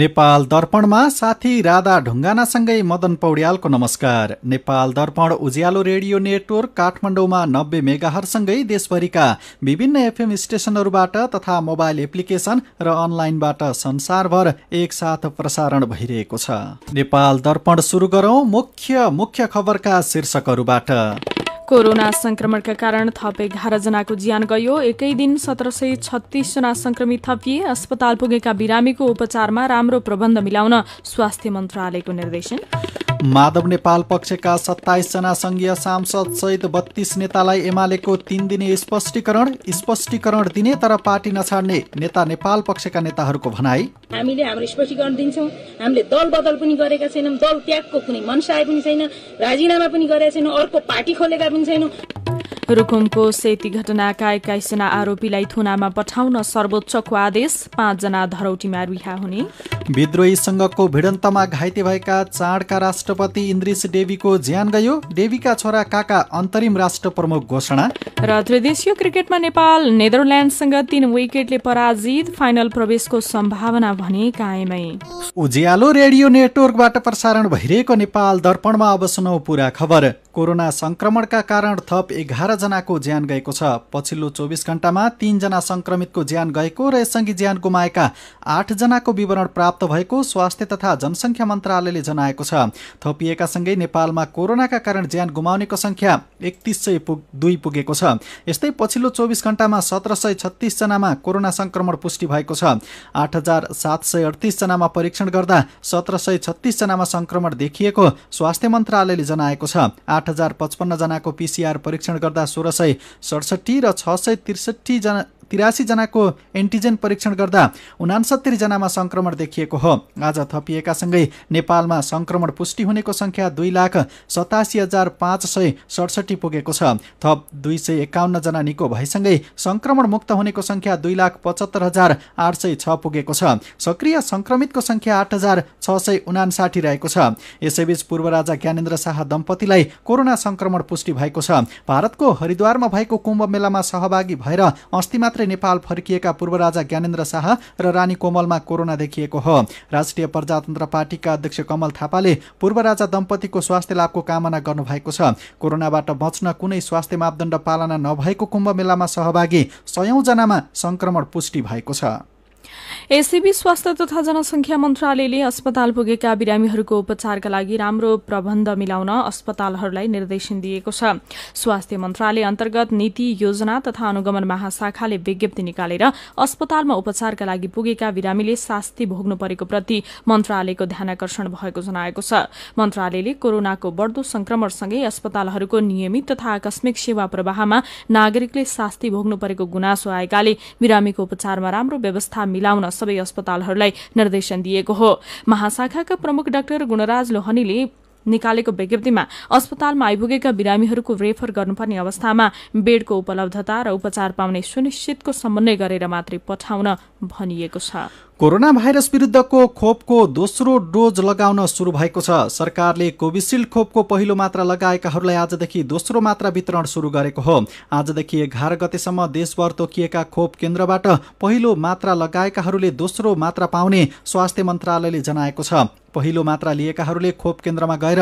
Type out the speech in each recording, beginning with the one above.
नेपाल दर्पणमा साथी राधा ढुङ्गानासँगै मदन पौड्यालको नमस्कार नेपाल दर्पण उज्यालो रेडियो नेटवर्क काठमाडौँमा नब्बे मेगाहरूसँगै देशभरिका विभिन्न एफएम स्टेसनहरूबाट तथा मोबाइल एप्लिकेसन र अनलाइनबाट संसारभर एकसाथ प्रसारण भइरहेको छ नेपाल दर्पण सुरु गरौं मुख्य मुख्य खबरका शीर्षकहरूबाट कोरोना संक्रमणका कारण थप एघार जनाको ज्यान गयो एकै दिन सत्र सय छत्तीसजना संक्रमित थपिए अस्पताल पुगेका बिरामीको उपचारमा राम्रो प्रबन्ध मिलाउन स्वास्थ्य मन्त्रालयको निर्देशन माधव नेपाल पक्षका सत्ताइसजना संघीय सांसद सहित बत्तीस नेतालाई एमालेको तीन दिने स्पष्टीकरण स्पष्टीकरण दिने तर पार्टी नछाड्ने नेता नेपाल पक्षका नेताहरूको भनाई हामीले हाम्रो स्पष्टीकरण दिन्छौँ हामीले दल बदल पनि गरेका छैनौँ दल त्यागको कुनै मनसाय पनि छैन राजीनामा पनि गरेका छैनौँ अर्को पार्टी खोलेका पनि छैनौँ रुकुमको सेती घटनाका एक्काइसजना आरोपीलाई थुनामा पठाउन सर्वोच्चको आदेश पाँचजना धरौटीमा रिहा हुने विद्रोही सङ्घको भिडन्तमा घाइते भएका चाडका राष्ट्रपति इन्द्रिस देवीको ज्यान गयो देवीका छोरा काका अन्तरिम राष्ट्र प्रमुख घोषणा र त्रिदेशीय क्रिकेटमा नेपाल नेदरल्यान्डसँग तीन विकेटले पराजित फाइनल प्रवेशको सम्भावना भने कायमै उज्यालो रेडियो नेटवर्कबाट प्रसारण भइरहेको नेपाल दर्पणमा अब सुनौ पुरा खबर कोरोना सङ्क्रमणका कारण थप एघारजनाको ज्यान गएको छ पछिल्लो चौबिस घण्टामा तीनजना सङ्क्रमितको ज्यान गएको र यससँगै ज्यान गुमाएका आठजनाको विवरण प्राप्त भएको स्वास्थ्य तथा जनसङ्ख्या मन्त्रालयले जनाएको छ थपिएका सँगै नेपालमा कोरोनाका कारण ज्यान गुमाउनेको सङ्ख्या एकतिस सय दुई पुगेको छ यस्तै पछिल्लो चौबिस घण्टामा सत्र सय छत्तिसजनामा कोरोना सङ्क्रमण पुष्टि भएको छ आठ हजार सात सय अडतिसजनामा परीक्षण गर्दा सत्र सय छत्तिसजनामा सङ्क्रमण देखिएको स्वास्थ्य मन्त्रालयले जनाएको छ आठ हजार पचपन्नजनाको पिसिआर परीक्षण गर्दा सोह्र सय सडसठी र छ सय त्रिसठीजना तिरासीजनाको एन्टिजेन परीक्षण गर्दा जनामा सङ्क्रमण देखिएको हो आज थपिएकासँगै नेपालमा सङ्क्रमण पुष्टि हुनेको सङ्ख्या दुई लाख सतासी हजार पाँच सय सडसठी पुगेको छ थप दुई सय एकाउन्नजना निको भएसँगै सङ्क्रमण मुक्त हुनेको सङ्ख्या दुई लाख पचहत्तर हजार आठ सय छ पुगेको छ सक्रिय सङ्क्रमितको सङ्ख्या आठ हजार छ सय उनासाठी रहेको छ यसैबीच पूर्व राजा ज्ञानेन्द्र शाह दम्पतिलाई कोरोना सङ्क्रमण पुष्टि भएको छ भारतको हरिद्वारमा भएको कुम्भ मेलामा सहभागी भएर अस्ति मात्र मात्रै नेपाल फर्किएका पूर्व राजा ज्ञानेन्द्र शाह र रानी कोमलमा कोरोना देखिएको हो राष्ट्रिय प्रजातन्त्र पार्टीका अध्यक्ष कमल थापाले पूर्व राजा दम्पतिको स्वास्थ्य लाभको कामना गर्नुभएको छ कोरोनाबाट बच्न कुनै स्वास्थ्य मापदण्ड पालना नभएको कुम्भ मेलामा सहभागी सयौंजनामा संक्रमण पुष्टि भएको छ एसीबी स्वास्थ्य तथा जनसंख्या मन्त्रालयले अस्पताल पुगेका बिरामीहरूको उपचारका लागि राम्रो प्रबन्ध मिलाउन अस्पतालहरूलाई निर्देशन दिएको छ स्वास्थ्य मन्त्रालय अन्तर्गत नीति योजना तथा अनुगमन महाशाखाले विज्ञप्ति निकालेर अस्पतालमा उपचारका लागि पुगेका बिरामीले शास्ति भोग्नु परेको प्रति मन्त्रालयको ध्यानकर्षण भएको जनाएको छ मन्त्रालयले कोरोनाको बढ़दो संक्रमणसँगै अस्पतालहरूको नियमित तथा आकस्मिक सेवा प्रवाहमा नागरिकले शास्ति भोग्नु परेको गुनासो आएकाले बिरामीको उपचारमा राम्रो व्यवस्था मिलाउन सबै अस्पतालहरूलाई निर्देशन दिएको हो महाशाखाका प्रमुख डाक्टर गुणराज लोहनीले निकालेको विज्ञप्तिमा अस्पतालमा आइपुगेका बिरामीहरूको रेफर गर्नुपर्ने अवस्थामा बेडको उपलब्धता र उपचार पाउने सुनिश्चितको समन्वय गरेर मात्रै पठाउन भनिएको छ कोरोना भाइरस विरुद्धको खोपको दोस्रो डोज लगाउन सुरु भएको छ सरकारले कोभिसिल्ड खोपको पहिलो मात्रा लगाएकाहरूलाई आजदेखि दोस्रो मात्रा वितरण सुरु गरेको हो आजदेखि एघार गतेसम्म देशभर तोकिएका खोप केन्द्रबाट पहिलो मात्रा लगाएकाहरूले दोस्रो मात्रा पाउने स्वास्थ्य मन्त्रालयले जनाएको छ पहिलो मात्रा लिएकाहरूले खोप केन्द्रमा गएर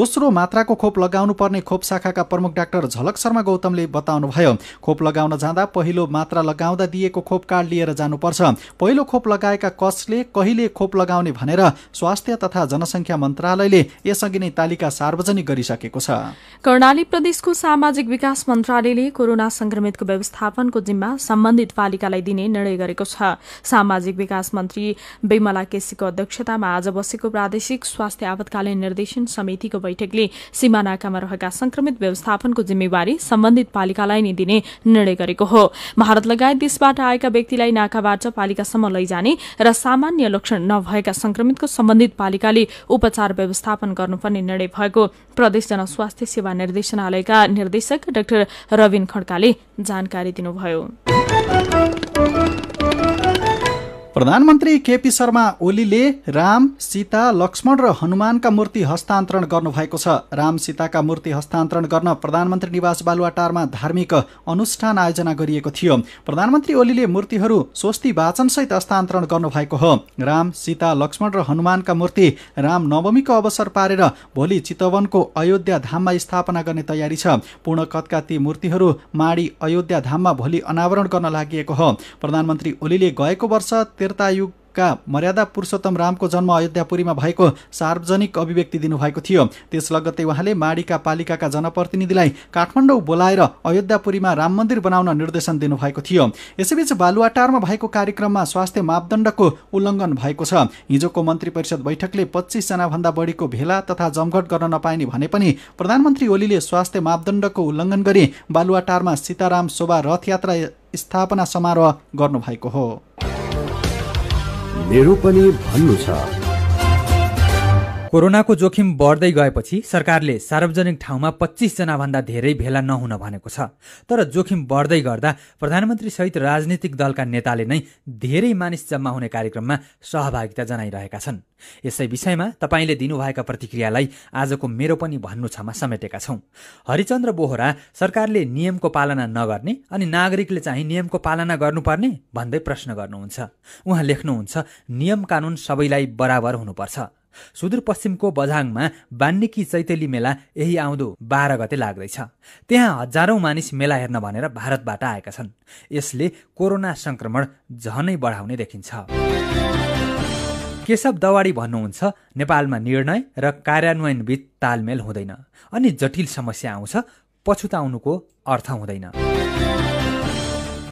दोस्रो मात्राको खोप लगाउनु पर्ने खोप शाखाका प्रमुख डाक्टर झलक शर्मा गौतमले बताउनुभयो खोप लगाउन जाँदा पहिलो मात्रा लगाउँदा दिएको खोप कार्ड लिएर जानुपर्छ पहिलो खोप लगाएका कसले कहिले खोप लगाउने भनेर स्वास्थ्य तथा जनसङ्ख्या मन्त्रालयले यसअघि नै तालिका सार्वजनिक गरिसकेको छ कर्णाली प्रदेशको सामाजिक विकास मन्त्रालयले कोरोना संक्रमितको व्यवस्थापनको जिम्मा सम्बन्धित पालिकालाई दिने निर्णय गरेको छ सामाजिक विकास मन्त्री बेमला केसीको अध्यक्षतामा आज बसेको प्रादेशिक स्वास्थ्य आपतकालीन निर्देशन समितिको बैठकले सीमा नाकामा रहेका संक्रमित व्यवस्थापनको जिम्मेवारी सम्बन्धित पालिकालाई नै दिने निर्णय गरेको हो भारत लगायत देशबाट आएका व्यक्तिलाई नाकाबाट पालिकासम्म लैजाने र सामान्य लक्षण नभएका संक्रमितको सम्बन्धित पालिकाले उपचार व्यवस्थापन गर्नुपर्ने निर्णय भएको प्रदेश जनस्वास्थ्य सेवा निर्देशनालयका निर्देशक डाक्टर रविन खड्काले जानकारी दिनुभयो प्रधानमन्त्री केपी शर्मा ओलीले राम सीता लक्ष्मण र हनुमानका मूर्ति हस्तान्तरण गर्नुभएको छ राम सीताका मूर्ति हस्तान्तरण गर्न प्रधानमन्त्री निवास बालुवाटारमा धार्मिक अनुष्ठान आयोजना गरिएको थियो प्रधानमन्त्री ओलीले मूर्तिहरू स्वस्ति वाचनसहित हस्तान्तरण गर्नुभएको हो राम सीता लक्ष्मण र हनुमानका मूर्ति राम नवमीको अवसर पारेर भोलि चितवनको अयोध्या धाममा स्थापना गर्ने तयारी छ पूर्णकतका ती मूर्तिहरू माडी अयोध्या धाममा भोलि अनावरण गर्न लागि हो प्रधानमन्त्री ओलीले गएको वर्ष युगका मर्यादा पुरुषोत्तम रामको जन्म अयोध्यापुरीमा भएको सार्वजनिक अभिव्यक्ति दिनुभएको थियो त्यस लगत्तै उहाँले माडीका पालिकाका जनप्रतिनिधिलाई काठमाडौँ बोलाएर अयोध्यापुरीमा राम मन्दिर बनाउन निर्देशन दिनुभएको थियो यसैबीच बालुवाटारमा भएको कार्यक्रममा स्वास्थ्य मापदण्डको उल्लङ्घन भएको छ हिजोको मन्त्री परिषद बैठकले पच्चिसजनाभन्दा बढीको भेला तथा जमघट गर्न नपाइने भने पनि प्रधानमन्त्री ओलीले स्वास्थ्य मापदण्डको उल्लङ्घन गरी बालुवाटारमा सीताराम शोभा रथयात्रा स्थापना समारोह गर्नुभएको हो मेरो पनि भन्नु छ कोरोनाको जोखिम बढ्दै गएपछि सरकारले सार्वजनिक ठाउँमा पच्चिसजना भन्दा धेरै भेला नहुन भनेको छ तर जोखिम बढ्दै गर्दा प्रधानमन्त्री सहित राजनीतिक दलका नेताले नै धेरै मानिस जम्मा हुने कार्यक्रममा सहभागिता जनाइरहेका छन् यसै विषयमा तपाईँले दिनुभएका प्रतिक्रियालाई आजको मेरो पनि भन्नु छमा समेटेका छौँ हरिचन्द्र बोहरा सरकारले नियमको पालना नगर्ने अनि नागरिकले चाहिँ नियमको पालना गर्नुपर्ने भन्दै प्रश्न गर्नुहुन्छ उहाँ लेख्नुहुन्छ नियम कानुन सबैलाई बराबर हुनुपर्छ सुदूरपश्चिमको बझाङमा बान्निकी चैतेली मेला यही आउँदो बाह्र गते लाग्दैछ त्यहाँ हजारौँ मानिस मेला हेर्न भनेर भारतबाट आएका छन् यसले कोरोना संक्रमण झनै बढाउने देखिन्छ केशव दवाडी भन्नुहुन्छ नेपालमा निर्णय र कार्यान्वयनबीच तालमेल हुँदैन अनि जटिल समस्या आउँछ पछुताउनुको अर्थ हुँदैन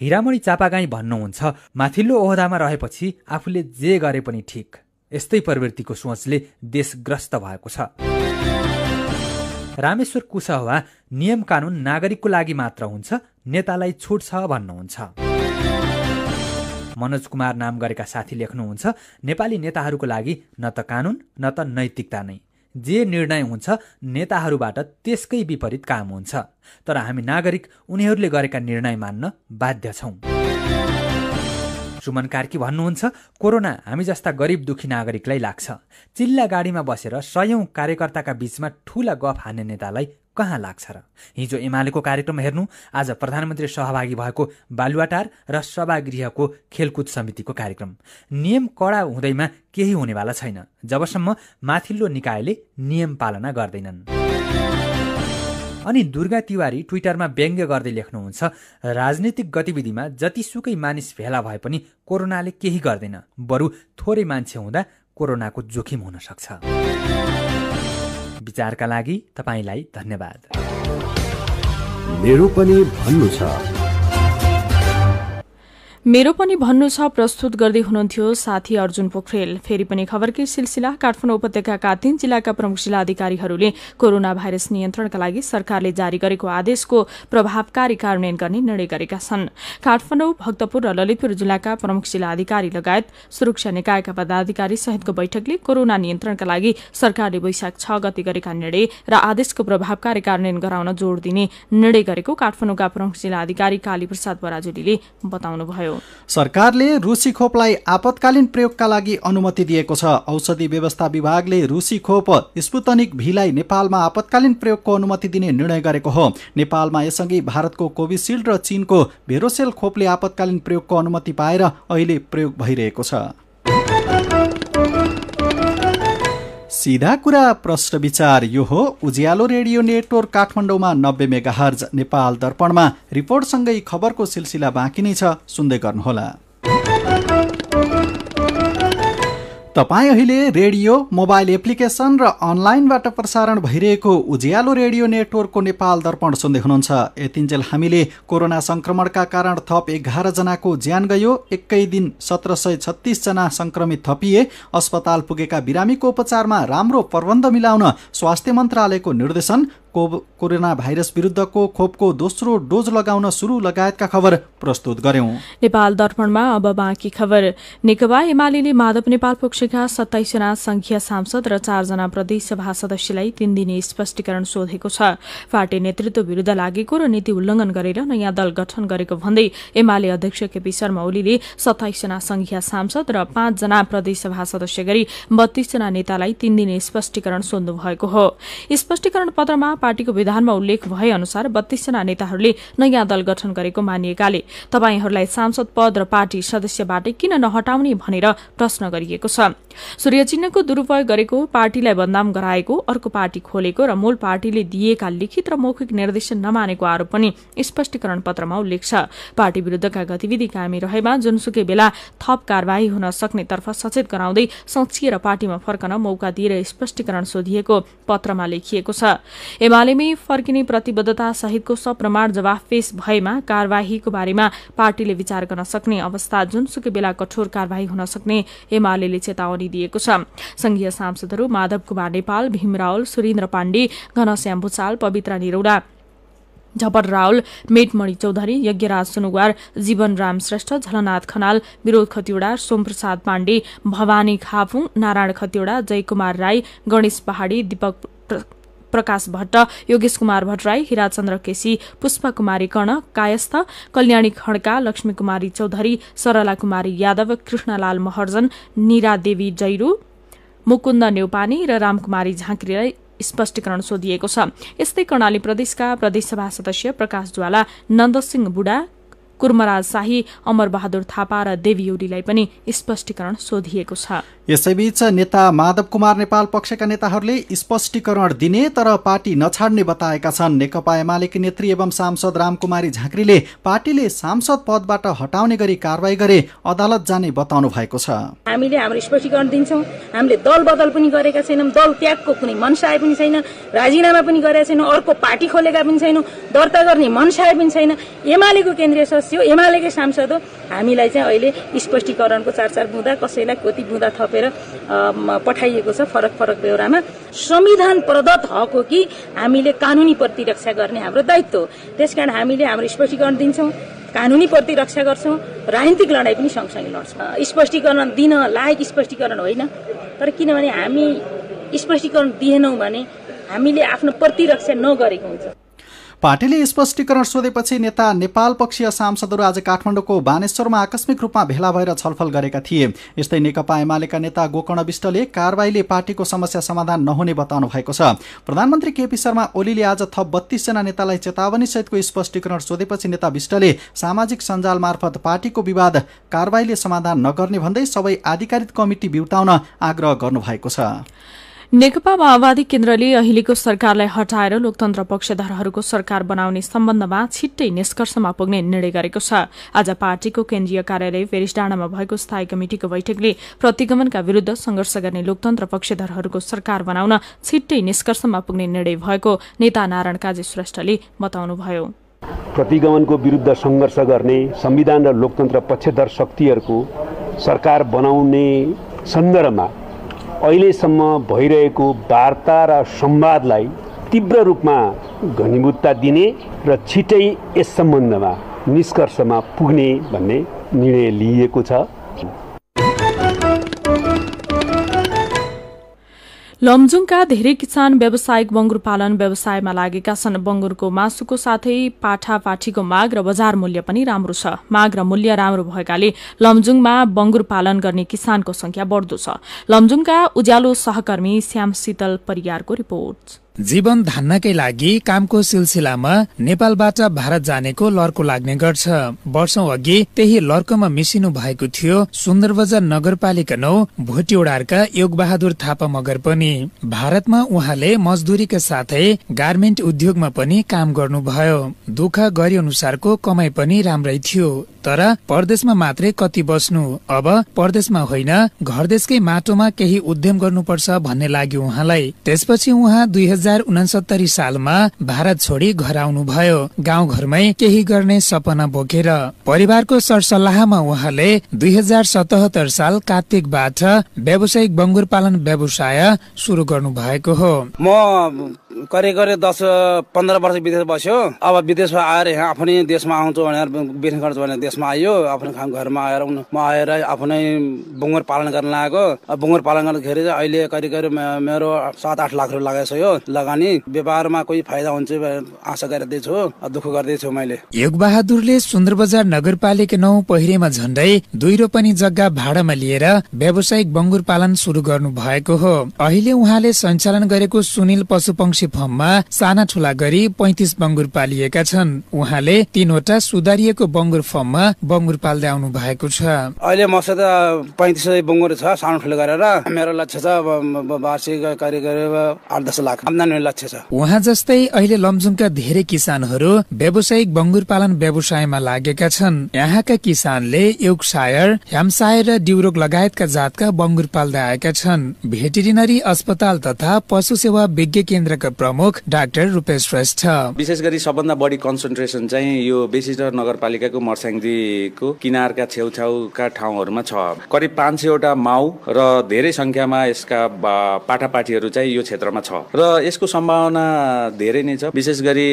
हिरामणी चापागाई भन्नुहुन्छ माथिल्लो ओहदामा रहेपछि आफूले जे गरे पनि ठिक यस्तै प्रवृत्तिको सोचले देशग्रस्त भएको छ रामेश्वर कुशवाहा नियम कानुन नागरिकको लागि मात्र हुन्छ नेतालाई छुट छ भन्नुहुन्छ मनोज कुमार नाम गरेका साथी लेख्नुहुन्छ नेपाली नेताहरूको लागि न त कानुन न त नैतिकता नै जे निर्णय हुन्छ नेताहरूबाट त्यसकै विपरीत काम हुन्छ तर हामी नागरिक उनीहरूले गरेका निर्णय मान्न बाध्य छौं सुमन कार्की भन्नुहुन्छ कोरोना हामी जस्ता गरिब दुखी नागरिकलाई लाग्छ चिल्ला गाडीमा बसेर सयौं कार्यकर्ताका बीचमा ठूला गफ हान्ने नेतालाई कहाँ लाग्छ र हिजो एमालेको कार्यक्रम हेर्नु आज प्रधानमन्त्री सहभागी भएको बालुवाटार र सभागृहको खेलकुद समितिको कार्यक्रम नियम कडा हुँदैमा केही हुनेवाला छैन जबसम्म माथिल्लो निकायले नियम पालना गर्दैनन् अनि दुर्गा तिवारी ट्विटरमा व्यङ्ग्य गर्दै लेख्नुहुन्छ राजनीतिक गतिविधिमा जतिसुकै मानिस भेला भए पनि कोरोनाले केही गर्दैन बरु थोरै मान्छे हुँदा कोरोनाको जोखिम हुन सक्छ विचारका लागि तपाईँलाई धन्यवाद मेरो पनि भन्नु छ मेरो पनि भन्नु छ प्रस्तुत गर्दै हुनुहुन्थ्यो साथी अर्जुन पोखरेल फेरि पनि खबरकै सिलसिला काठमाडौँ उपत्यकाका तीन जिल्लाका प्रमुख जिल्ला अधिकारीहरूले कोरोना भाइरस नियन्त्रणका लागि सरकारले जारी गरेको आदेशको प्रभावकारी कार्यान्वयन गर्ने निर्णय गरेका छन् काठमाडौँ भक्तपुर र ललितपुर जिल्लाका प्रमुख जिल्ला अधिकारी लगायत सुरक्षा निकायका पदाधिकारी सहितको बैठकले कोरोना नियन्त्रणका लागि सरकारले वैशाख छ गति गरेका निर्णय र आदेशको प्रभावकारी कार्यान्वयन गराउन जोड़ दिने निर्णय गरेको काठमाडौँका प्रमुख जिल्ला अधिकारी काली प्रसाद बराजुलीले बताउनुभयो सरकारले रुसी खोपलाई आपतकालीन प्रयोगका लागि अनुमति दिएको छ औषधि व्यवस्था विभागले रुसी खोप स्पुतनिक भीलाई नेपालमा आपतकालीन प्रयोगको अनुमति दिने निर्णय गरेको हो नेपालमा यसअघि भारतको कोभिसिल्ड र चीनको भेरोसेल खोपले आपतकालीन प्रयोगको अनुमति पाएर अहिले प्रयोग भइरहेको छ सिधा कुरा प्रश्न विचार यो हो उज्यालो रेडियो नेटवर्क काठमाडौँमा नब्बे मेगाहर्ज नेपाल दर्पणमा रिपोर्टसँगै खबरको सिलसिला बाँकी नै छ सुन्दै गर्नुहोला तपाईँ अहिले रेडियो मोबाइल एप्लिकेसन र अनलाइनबाट प्रसारण भइरहेको उज्यालो रेडियो नेटवर्कको नेपाल दर्पण सुन्दै हुनुहुन्छ यतिन्जेल हामीले कोरोना संक्रमणका कारण थप एघारजनाको ज्यान गयो एकै दिन सत्र सय छत्तिसजना संक्रमित थपिए अस्पताल पुगेका बिरामीको उपचारमा राम्रो प्रबन्ध मिलाउन स्वास्थ्य मन्त्रालयको निर्देशन कोभ कोरोना भाइरस विरुद्धको खोपको दोस्रो डोज लगाउन सुरु लगायतका खबर प्रस्तुत गर्यौं नेपाल दर्पणमा अब बाँकी खबर नेकपा एमाले माधव नेपाल पक्षका सत्ताइसजना संघीय सांसद र चारजना प्रदेशसभा सदस्यलाई तीन दिने स्पष्टीकरण सोधेको छ पार्टी नेतृत्व विरूद्ध लागेको र नीति उल्लंघन गरेर नयाँ दल गठन गरेको भन्दै एमाले अध्यक्ष केपी शर्मा ओलीले सत्ताइसजना संघीय सांसद र पाँचजना प्रदेशसभा सदस्य गरी बत्तीसजना नेतालाई तीन दिने स्पष्टीकरण सोध्नु भएको हो स्पष्टीकरण पत्रमा पार्टीको विधानमा उल्लेख भए अनुसार बत्तीसजना नेताहरूले नयाँ दल गठन गरेको मानिएकाले तपाईँहरूलाई सांसद पद र पार्टी सदस्यबाट किन नहटाउने भनेर प्रश्न गरिएको छ सूर्य चिन्हको दुरूपयोग गरेको पार्टीलाई बदनाम गराएको अर्को पार्टी खोलेको र मूल पार्टीले दिएका लिखित र मौखिक निर्देशन नमानेको आरोप पनि स्पष्टीकरण पत्रमा उल्लेख छ पार्टी विरूद्धका गतिविधि कायमी रहेमा जुनसुकै बेला थप कार्यवाही हुन सक्नेतर्फ सचेत गराउँदै संघीय र पार्टीमा फर्कन मौका दिएर स्पष्टीकरण सोधिएको पत्रमा लेखिएको छ एमालेमै फर्किने प्रतिबद्धता सहितको सप्रमाण जवाफ पेश भएमा कार्यवाहीको बारेमा पार्टीले विचार गर्न सक्ने अवस्था जुनसुकै बेला कठोर कार्यवाही हुन सक्ने एमाले चेतावनी दिएको छ संघीय सांसदहरू माधव कुमार नेपाल भीम रावल सुरेन्द्र पाण्डे घनश्याम भूषाल पवित्रा निरौडा झपर रावल मेटमणि चौधरी यज्ञराज सुनुवार जीवन राम श्रेष्ठ झलनाथ खनाल विरोध खतिवड़ा सोमप्रसाद पाण्डे भवानी खापुङ नारायण खतिवड़ा जयकुमार राई गणेश पहाड़ी दीपक प्रकाश भट्ट योगेश कुमार भट्टराई हिराचन्द्र केसी पुष्पा कुमारी कर्ण कायस्थ कल्याणी खड्का लक्ष्मी कुमारी चौधरी सरला कुमारी यादव कृष्णलाल महर्जन निरा देवी जैरू मुकुन्द नेउपानी र रामकुमारी झाँक्रीलाई स्पष्टीकरण सोधिएको छ यस्तै कर्णाली प्रदेशका प्रदेशसभा सदस्य प्रकाश ज्वाला नन्दसिंह बुढा कुर्मराज शाही अमर बहादुर थापा र देवीयोलीलाई पनि स्पष्टीकरण सोधिएको छ यसैबीच नेता माधव कुमार नेपाल पक्षका नेताहरूले स्पष्टीकरण दिने तर पार्टी नछाड्ने बताएका छन् नेकपा एमालेकी नेत्री एवं सांसद रामकुमारी झाँक्रीले पार्टीले सांसद पदबाट हटाउने गरी कारवाही गरे अदालत जाने बताउनु भएको छ हामीले हाम्रो स्पष्टीकरण दिन्छौँ हामीले दल बदल पनि गरेका छैनौँ दल त्यागको कुनै मनसाय पनि छैन राजीनामा पनि गरेका छैनौँ अर्को पार्टी खोलेका पनि छैनौँ दर्ता गर्ने मनसाय पनि छैन एमालेको केन्द्रीय बस्यो एमालेकै सांसद हो हामीलाई चाहिँ अहिले स्पष्टीकरणको चार चार बुँदा कसैलाई कति बुँदा थपेर पठाइएको छ फरक फरक बेहोरामा संविधान प्रदत्त हक हो कि हामीले कानुनी प्रतिरक्षा गर्ने हाम्रो दायित्व हो त्यसकारण हामीले हाम्रो स्पष्टीकरण दिन्छौँ कानुनी प्रतिरक्षा गर्छौँ राजनीतिक लडाइँ पनि सँगसँगै लड्छौँ स्पष्टीकरण दिन लायक स्पष्टीकरण होइन तर किनभने हामी स्पष्टीकरण दिएनौँ भने हामीले आफ्नो प्रतिरक्षा नगरेको हुन्छ पार्टीले स्पष्टीकरण सोधेपछि नेता नेपाल पक्षीय सांसदहरू आज काठमाडौँको बानेश्वरमा आकस्मिक रूपमा भेला भएर छलफल गरेका थिए यस्तै नेकपा एमालेका नेता गोकर्ण विष्टले कारवाहीले पार्टीको समस्या समाधान नहुने बताउनु भएको छ प्रधानमन्त्री केपी शर्मा ओलीले आज थप बत्तीसजना नेतालाई चेतावनी सहितको स्पष्टीकरण सोधेपछि नेता विष्टले सामाजिक सञ्जाल मार्फत पार्टीको विवाद कारवाहीले समाधान नगर्ने भन्दै सबै आधिकारिक कमिटी बिउताउन आग्रह गर्नुभएको छ नेकपा माओवादी केन्द्रले अहिलेको सरकारलाई हटाएर लोकतन्त्र पक्षधरहरूको सरकार बनाउने सम्बन्धमा छिट्टै निष्कर्षमा पुग्ने निर्णय गरेको छ आज पार्टीको केन्द्रीय कार्यालय डाँडामा भएको स्थायी कमिटिको बैठकले प्रतिगमनका विरूद्ध संघर्ष गर्ने लोकतन्त्र पक्षधरहरूको सरकार बनाउन छिट्टै निष्कर्षमा पुग्ने निर्णय भएको नेता नारायण काजी श्रेष्ठले बताउनुभयो प्रतिगमनको विरुद्ध सङ्घर्ष गर्ने संविधान र लोकतन्त्र पक्षधर शक्तिहरूको सरकार बनाउने सन्दर्भमा अहिलेसम्म भइरहेको वार्ता र संवादलाई तीव्र रूपमा घनीभूतता दिने र छिटै यस सम्बन्धमा निष्कर्षमा पुग्ने भन्ने निर्णय लिइएको छ लमजुङका धेरै किसान व्यावसायिक बंगुर पालन व्यवसायमा लागेका छन् बंगुरको मासुको साथै पाठापाठीको माग र बजार मूल्य पनि राम्रो छ माग र मूल्य राम्रो भएकाले लमजुङमा बंगुर पालन गर्ने किसानको संख्या बढ्दो छ लमजुङका उज्यालो सहकर्मी श्याम शीतल परियारको रिपोर्ट जीवन धान्नकै लागि कामको सिलसिलामा नेपालबाट भारत जानेको लर्को लाग्ने गर्छ वर्षौं अघि त्यही लर्कोमा मिसिनु भएको थियो सुन्दरबजार नगरपालिका नौ भोटिओडारका योगबहादुर थापा मगर पनि भारतमा उहाँले मजदुरीका साथै गार्मेन्ट उद्योगमा पनि काम गर्नुभयो दुःख गरे अनुसारको कमाई पनि राम्रै थियो तर परदेशमा मात्रै कति बस्नु अब परदेशमा होइन घरदेशकै माटोमा केही उद्यम गर्नुपर्छ भन्ने लाग्यो उहाँलाई त्यसपछि उहाँ दुई हजार उनासत्तरी सालमा भारत छोडी घर आउनुभयो घरमै केही गर्ने सपना बोकेर परिवारको सरसल्लाहमा उहाँले दुई हजार सतहत्तर साल कार्तिकबाट व्यावसायिक बङ्गुर पालन व्यवसाय सुरु गर्नु भएको हो म करे करिब दस पन्ध्र वर्ष विदेश बस्यो अब विदेशमा आएर यहाँ आफ्नै देशमा आउँछु भनेर बिर्स गर्छु भनेर देशमा आयो आफ्नो घरमा आएर म आएर आफ्नै बुङ्गुर पालन गर्न लागेको बुङ्गुर पालन गर्दाखेरि अहिले करिब करिब मेरो सात आठ लाख रुपियाँ यो लगानी व्यापारमा कोही फाइदा हुन्छ आशा गरिँदैछु दुःख गर्दैछु मैले योग बहादुरले सुन्दर बजार नगरपालिका नौ पहिरेमा झन्डै दुई रोपनी जग्गा भाडामा लिएर व्यावसायिक बङ्गुर पालन सुरु गर्नु भएको हो अहिले उहाँले सञ्चालन गरेको सुनिल पंक्षी मुख्य फर्ममा साना ठुला गरी पैतिस बङ्गुर पालिएका छन् उहाँले तीनवटा सुधारिएको बङ्गुर फर्ममा बङ्गुर पाल्दै आउनु भएको छ अहिले मसँग पैतिस बङ्गुर छ सानो ठुलो गरेर मेरो लक्ष्य छ वार्षिक करिब आठ दस लाख आम्दानी लक्ष्य छ उहाँ जस्तै अहिले लमजुङका धेरै किसानहरू व्यावसायिक बङ्गुर पालन व्यवसायमा लागेका छन् यहाँका किसानले सायर ह्यामसायर र ड्युरोक लगायतका जातका बङ्गुर पाल्दै आएका छन् भेटेरिनरी अस्पताल तथा पशु सेवा विज्ञ केन्द्रका प्रमुख डाक्टर रूपेश श्रेष्ठ विशेष गरी सबभन्दा बढी कन्सन्ट्रेसन चाहिँ यो बेसिटर नगरपालिकाको मर्साङदीको किनारका छेउछाउका ठाउँहरूमा छ करिब पाँच सयवटा माउ र धेरै संख्यामा यसका पाठापाठीहरू चाहिँ यो क्षेत्रमा छ र यसको सम्भावना धेरै नै छ विशेष गरी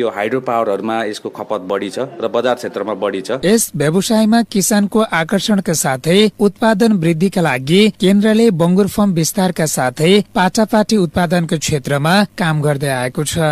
यो हाइड्रो पावरहरूमा यसको खपत बढी छ र बजार क्षेत्रमा बढी छ यस व्यवसायमा किसानको आकर्षणका साथै उत्पादन वृद्धिका लागि केन्द्रले बङ्गुर फर्म विस्तारका साथै पाटापाटी उत्पादनको क्षेत्रमा काम गर्दै आएको छ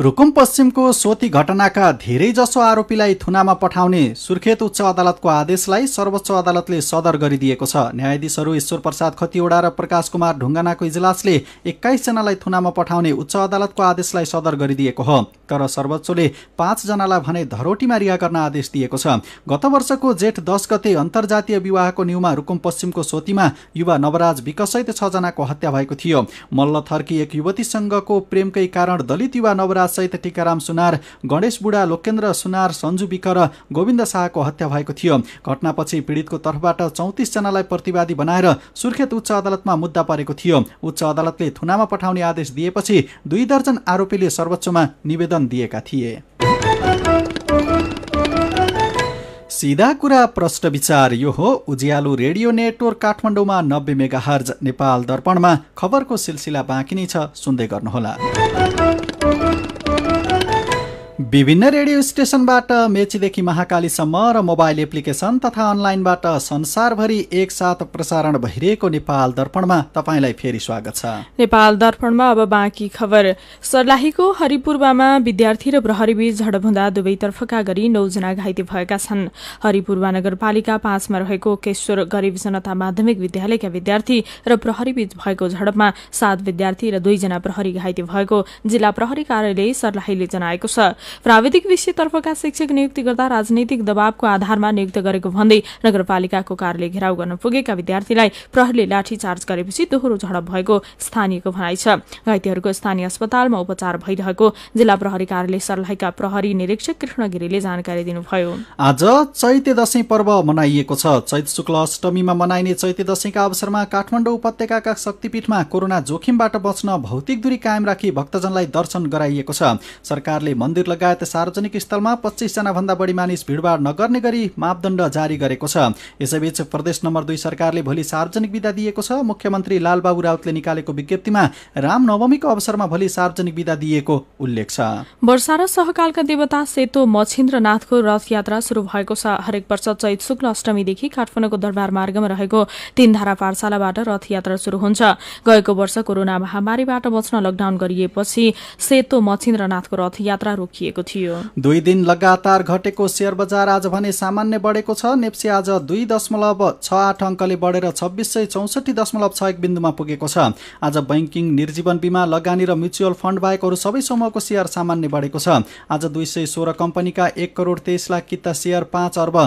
रुकुम पश्चिमको सोती घटनाका धेरैजसो आरोपीलाई थुनामा पठाउने सुर्खेत उच्च अदालतको आदेशलाई सर्वोच्च अदालतले सदर गरिदिएको छ न्यायाधीशहरू ईश्वर प्रसाद खतिवडा र प्रकाश कुमार ढुङ्गानाको इजलासले एक्काइसजनालाई थुनामा पठाउने उच्च अदालतको आदेशलाई सदर गरिदिएको हो तर सर्वोच्चले पाँचजनालाई भने धरोटीमा रिहा गर्न आदेश दिएको छ गत वर्षको जेठ दस गते अन्तर्जातीय विवाहको न्युमा रुकुम पश्चिमको सोतीमा युवा नवराज विकसहित छजनाको हत्या भएको थियो मल्ल थर्की एक युवतीसँगको प्रेमकै कारण दलित युवा नवराज सहित टिकाराम सुनार गणेश बुढा लोकेन्द्र सुनार सन्जु विकर गोविन्द शाहको हत्या भएको थियो घटनापछि पीडितको तर्फबाट चौतिसजनालाई प्रतिवादी बनाएर सुर्खेत उच्च अदालतमा मुद्दा परेको थियो उच्च अदालतले थुनामा पठाउने आदेश दिएपछि दुई दर्जन आरोपीले सर्वोच्चमा निवेदन दिएका थिए सिधा कुरा प्रष्ट विचार यो हो उज्यालो रेडियो नेटवर्क काठमाडौँमा नब्बे मेगा हर्ज नेपाल दर्पणमा खबरको सिलसिला बाँकी नै छ सुन्दै गर्नुहोला विभिन्न रेडियो स्टेसनबाट मेचीदेखि महाकालीसम्म र मोबाइल एप्लिकेसन तथा अनलाइनबाट संसारभरि एकसाथ प्रसारण भइरहेको नेपाल दर्पणमा तपाईँलाई फेरि स्वागत छ नेपाल दर्पणमा अब बाँकी खबर सर्लाहीको हरिपूर्वामा विद्यार्थी र प्रहरीबीच झडप हुँदा दुवैतर्फका गरी नौजना घाइते भएका छन् हरिपूर्वा नगरपालिका पाँचमा रहेको केश्वर गरीब जनता माध्यमिक विद्यालयका विद्यार्थी र प्रहरीबीच भएको झडपमा सात विद्यार्थी र दुईजना प्रहरी घाइते भएको जिल्ला प्रहरी कार्यालय सर्लाहीले जनाएको छ प्राविधिक विषयतर्फका शिक्षक नियुक्ति गर्दा राजनैतिक दबावको आधारमा नियुक्त गरेको भन्दै नगरपालिकाको कार्यालय घेराउ गर्न पुगेका विद्यार्थीलाई प्रहरीले लाठीचार्ज गरेपछि दोहोरो झडप भएको स्थानीयको भनाइ छ घाइतेहरूको स्थानीय अस्पतालमा उपचार भइरहेको जिल्ला प्रहरी कार्यालय सर्लाहीका प्रहरी निरीक्षक कृष्ण गिरीले जानकारी दिनुभयो आज चैते दशैं पर्व मनाइएको छ चैत शुक्ल अष्टमीमा मनाइने चैते दशैंका अवसरमा काठमाडौँ उपत्यकाका शक्तिपीठमा कोरोना जोखिमबाट बच्न भौतिक दूरी कायम राखी भक्तजनलाई दर्शन गराइएको छ सरकारले मन्दिर लगायत सार्वजनिक स्थलमा भन्दा बढी मानिस भिडभाड नगर्ने गरी मापदण्ड जारी गरेको छ यसैबीच प्रदेश नम्बर दुई सरकारले भोलि सार्वजनिक विदा दिएको छ मुख्यमन्त्री लालबाबु राउतले निकालेको विज्ञप्तिमा रामनवमीको अवसरमा भोलि सार्वजनिक विदा दिएको उल्लेख छ वर्षा र सहकालका देवता सेतो मछिन्द्रनाथको रथयात्रा शुरू भएको छ हरेक वर्ष चैत शुक्ल अष्टमीदेखि काठमाडौँको दरबार मार्गमा रहेको तीनधारा पाठशालाबाट रथयात्रा शुरू हुन्छ गएको वर्ष कोरोना महामारीबाट बच्न लकडाउन गरिएपछि सेतो मछिन्द्रनाथको रथयात्रा रोकिएको घटेको थियो दुई दिन लगातार घटेको सेयर बजार आज भने सामान्य बढेको छ नेप्सी आज दुई दशमलव छ आठ अङ्कले बढेर छब्बिस सय चौसठी दशमलव छ एक बिन्दुमा पुगेको छ आज बैङ्किङ निर्जीवन बिमा लगानी र म्युचुअल फन्ड बाहेक अरू सबै समूहको सेयर सामान्य बढेको छ आज दुई सय सोह्र कम्पनीका एक करोड तेइस लाख किता सेयर पाँच अर्ब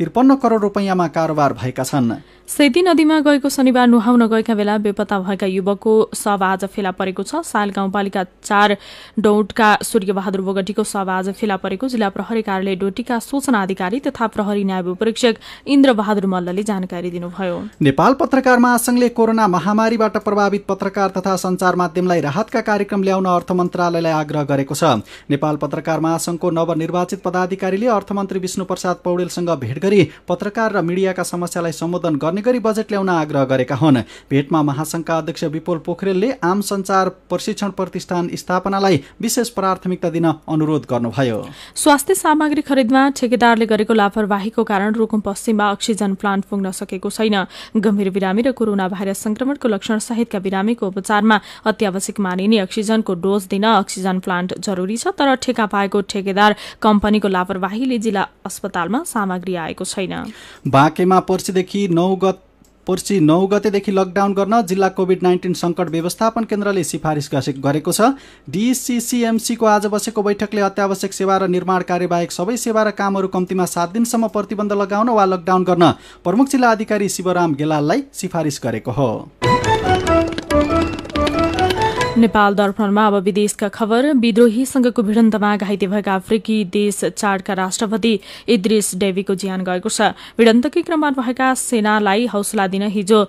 त्रिपन्न करोड रुपियाँमा कारोबार भएका छन् सेती नदीमा गएको शनिबार नुहाउन गएका बेला बेपत्ता भएका युवकको शव आज फेला परेको छ साल गाउँपालिका चार डौटका सूर्यबहादुर बोगटीको शव आज फेला परेको जिल्ला प्रहरी कार्यालय डोटीका सूचना अधिकारी तथा प्रहरी न्याय उपरीक्षक बहादुर मल्लले जानकारी दिनुभयो नेपाल पत्रकार महासंघले कोरोना महामारीबाट प्रभावित पत्रकार तथा संचार माध्यमलाई राहतका कार्यक्रम ल्याउन अर्थ मन्त्रालयलाई आग्रह गरेको छ नेपाल पत्रकार महासंघको नवनिर्वाचित पदाधिकारीले अर्थमन्त्री विष्णु प्रसाद पौडेलसँग भेट गरी पत्रकार र मिडियाका समस्यालाई सम्बोधन गर्ने गरी बजेट ल्याउन आग्रह गरेका हुन् भेटमा महासङ्घका अध्यक्ष विपुल पोखरेलले आम सञ्चार प्रशिक्षण प्रतिष्ठान स्थापनालाई विशेष प्राथमिकता दिन अनुरोध गर्नुभयो स्वास्थ्य सामग्री खरिदमा ठेकेदारले गरेको लापरवाहीको कारण रुकुम पश्चिममा अक्सिजन प्लान्ट पुग्न सकेको छैन गम्भीर बिरामी र कोरोना भाइरस संक्रमणको लक्षण सहितका बिरामीको उपचारमा अत्यावश्यक मानिने अक्सिजनको डोज दिन अक्सिजन प्लान्ट जरुरी छ तर ठेका पाएको ठेकेदार कम्पनीको लापरवाहीले जिल्ला अस्पतालमा सामग्री आएको भएको छैन बाँकेमा पर्सीदेखि नौ गत पर्सि नौ गतेदेखि लकडाउन गर्न जिल्ला कोभिड नाइन्टिन सङ्कट व्यवस्थापन केन्द्रले सिफारिस गरेको छ डिसिसिएमसीको आज बसेको बैठकले अत्यावश्यक सेवा र निर्माण कार्यबाहेक सबै सेवा र कामहरू कम्तीमा सात दिनसम्म प्रतिबन्ध लगाउन वा लकडाउन गर्न प्रमुख जिल्ला अधिकारी शिवराम गेलाललाई सिफारिस गरेको हो नेपाल दर्पणमा अब विदेशका खबर विद्रोहीसँगको भिडन्तमा घाइते भएका अफ्रिकी देश चाडका राष्ट्रपति इद्रिस डेवीको ज्यान गएको छ भिडन्तकै क्रममा भएका सेनालाई हौसला दिन हिजो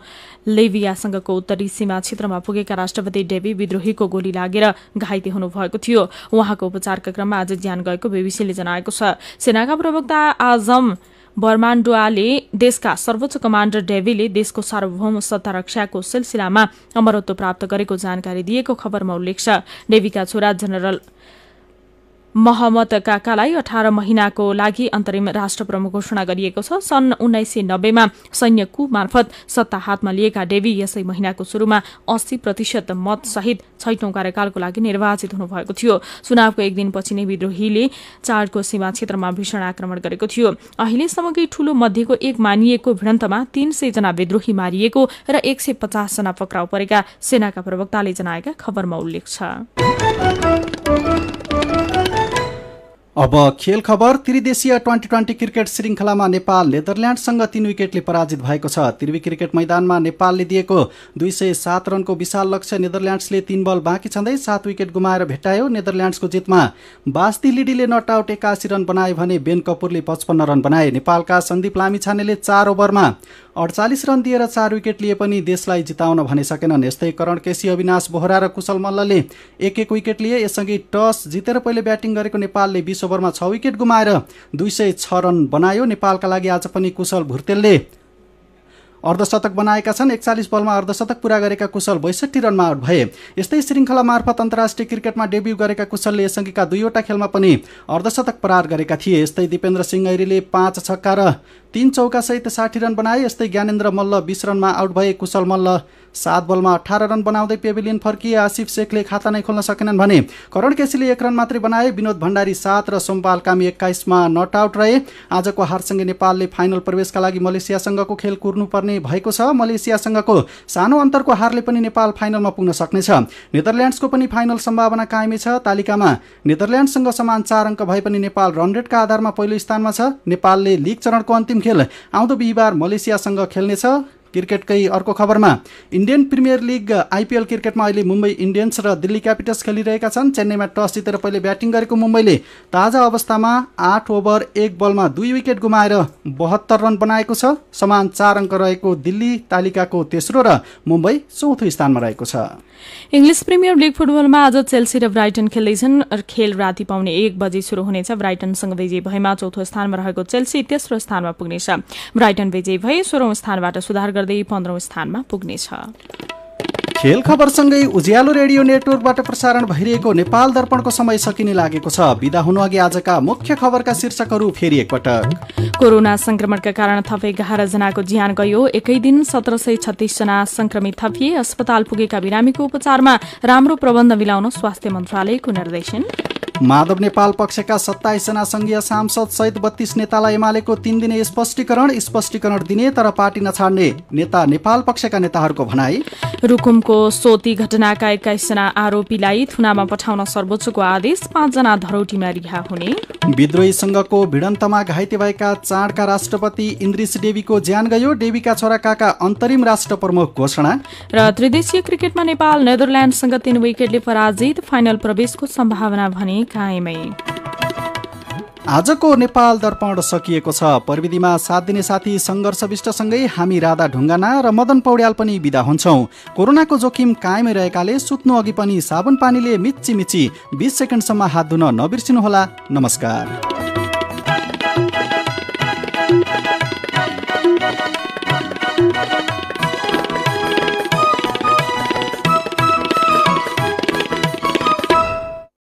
लेबियासँगको उत्तरी सीमा क्षेत्रमा पुगेका राष्ट्रपति डेवी विद्रोहीको गोली लागेर घाइते हुनुभएको थियो उहाँको उपचारका क्रममा आज ज्यान गएको बीबीसीले जनाएको छ सेनाका प्रवक्ता आजम बर्मान्डुआले देशका सर्वोच्च कमाण्डर डेभीले देशको सार्वभौम सत्ता रक्षाको सिलसिलामा अमरत्व प्राप्त गरेको जानकारी दिएको खबरमा उल्लेख छ डेभीका छोरा जनरल महम्मद काकालाई अठार महिनाको लागि अन्तरिम राष्ट्र प्रमुख घोषणा गरिएको छ सन् उन्नाइस सय नब्बेमा सैन्य कु मार्फत सत्ता हातमा लिएका डेवी यसै महिनाको शुरूमा अस्सी प्रतिशत मतसहित छैटौं कार्यकालको लागि निर्वाचित हुनुभएको थियो चुनावको एक दिनपछि नै विद्रोहीले चाडको सीमा क्षेत्रमा भीषण आक्रमण गरेको थियो अहिलेसम्मकै ठूलो मध्येको एक मानिएको भिडन्तमा तीन जना विद्रोही मारिएको र एक सय पचासजना पक्राउ परेका सेनाका प्रवक्ताले जनाएका खबरमा उल्लेख छ अब खेल खबर त्रिदेशीय ट्वेन्टी ट्वेन्टी क्रिकेट श्रृङ्खलामा नेपाल नेदरल्यान्डसँग तीन विकेटले पराजित भएको छ त्रिवी क्रिकेट मैदानमा नेपालले दिएको दुई सय सात रनको विशाल लक्ष्य नेदरल्यान्ड्सले तीन बल बाँकी छँदै सात विकेट गुमाएर भेटायो नेदरल्यान्ड्सको जितमा बास्ती लिडीले नट आउट एकासी रन बनाए भने बेन कपुरले पचपन्न रन बनाए नेपालका सन्दीप लामिछानेले चार ओभरमा अडचालिस रन दिएर चार विकेट लिए पनि देशलाई जिताउन भने सकेनन् यस्तै करण केसी अविनाश बोहरा र कुशल मल्लले एक एक विकेट लिए यससँगै टस जितेर पहिले ब्याटिङ गरेको नेपालले बिस ओभरमा छ विकेट गुमाएर दुई सय छ रन बनायो नेपालका लागि आज पनि कुशल भुर्तेलले अर्धशतक बनाएका छन् एकचालिस बलमा अर्धशतक पूरा गरेका कुशल बैसठी रनमा आउट भए यस्तै श्रृङ्खला मार्फत अन्तर्राष्ट्रिय क्रिकेटमा डेब्यू गरेका कुशलले यसअघिका दुईवटा खेलमा पनि अर्धशतक प्रहार गरेका थिए यस्तै दिपेन्द्र सिंह ऐरीले पाँच छक्का र तिन चौकासहित साठी रन बनाए यस्तै ज्ञानेन्द्र मल्ल बिस रनमा आउट भए कुशल मल्ल सात बलमा अठार रन बनाउँदै पेभिलियन फर्किए आसिफ शेखले खाता नै खोल्न सकेनन् भने करण केसीले एक रन मात्रै बनाए विनोद भण्डारी सात र सोमपाल कामी एक्काइसमा नट आउट रहे आजको हारसँगै नेपालले फाइनल प्रवेशका लागि मलेसियासँगको खेल कुर्नुपर्ने भएको छ मलेसियासँगको सानो अन्तरको हारले पनि नेपाल फाइनलमा पुग्न सक्नेछ नेदरल्यान्ड्सको पनि फाइनल सम्भावना कायमै छ तालिकामा नेदरल्यान्डसँग समान चार अङ्क भए पनि नेपाल रन रनरेटका आधारमा पहिलो स्थानमा छ नेपालले लिग चरणको अन्तिम खेल आउँदो बिहिबार मलेसियासँग खेल्नेछ क्रिकेटकै अर्को खबरमा इन्डियन प्रिमियर लिग आइपिएल क्रिकेटमा अहिले मुम्बई इन्डियन्स र दिल्ली क्यापिटल्स खेलिरहेका छन् चेन्नईमा टस जितेर पहिले ब्याटिङ गरेको मुम्बईले ताजा अवस्थामा आठ ओभर एक बलमा दुई विकेट गुमाएर बहत्तर रन बनाएको छ समान चार अङ्क रहेको दिल्ली तालिकाको तेस्रो र मुम्बई चौथो स्थानमा रहेको छ इङ्ग्लिस प्रिमियर लिग फुटबलमा आज चेल्सी र ब्राइटन खेल्दैछन् खेल राति पाउने एक बजे सुरु हुनेछ ब्राइटनसँग विजय भएमा चौथो स्थानमा रहेको चेल्सी तेस्रो स्थानमा पुग्नेछ ब्राइटन विजय भए सोह्रौं स्थानबाट सुधार गर्दै पन्ध्रौं स्थानमा पुग्नेछ खेल खबरसँगै उज्यालो रेडियो नेटवर्कबाट प्रसारण भइरहेको नेपाल दर्पणको समय सकिने लागेको छ विदा हुनु अघि आजका मुख्य खबरका शीर्षकहरू फेरि एकपटक कोरोना संक्रमणका कारण थपे एघार जनाको ज्यान गयो एकै दिन सत्र सय छत्तीस जना संक्रमित थपिए अस्पताल पुगेका बिरामीको उपचारमा राम्रो प्रबन्ध मिलाउन स्वास्थ्य मन्त्रालयको निर्देशन माधव नेपाल पक्षका सत्ताइसजना संघीय सांसद सहित बत्तीस नेतालाई एमालेको तीन दिने स्पष्टीकरण स्पष्टीकरण दिने तर पार्टी नछाड्ने नेता नेपाल पक्षका नेताहरूको भनाई रुकुमको सोती घटनाका एक्काइसजना आरोपीलाई थुनामा पठाउन सर्वोच्चको आदेश पाँचजना धरौटीमा रिहा हुने विद्रोही संघको भिडन्तमा घाइते भएका चाँडका राष्ट्रपति इन्द्रिस देवीको ज्यान गयो देवीका छोरा काका अन्तरिम राष्ट्र प्रमुख घोषणा र त्रिदेशीय क्रिकेटमा नेपाल नेदरल्याण्डसँग तीन विकेटले पराजित फाइनल प्रवेशको सम्भावना भने कायमै आजको नेपाल दर्पण सकिएको छ प्रविधिमा साथ दिने साथी सङ्घर्ष विष्टसँगै हामी राधा ढुङ्गाना र मदन पौड्याल पनि विदा हुन्छौँ कोरोनाको जोखिम कायमै रहेकाले सुत्नु अघि पनि साबुन पानीले मिची मिची बिस सेकेन्डसम्म हात धुन नबिर्सिनुहोला नमस्कार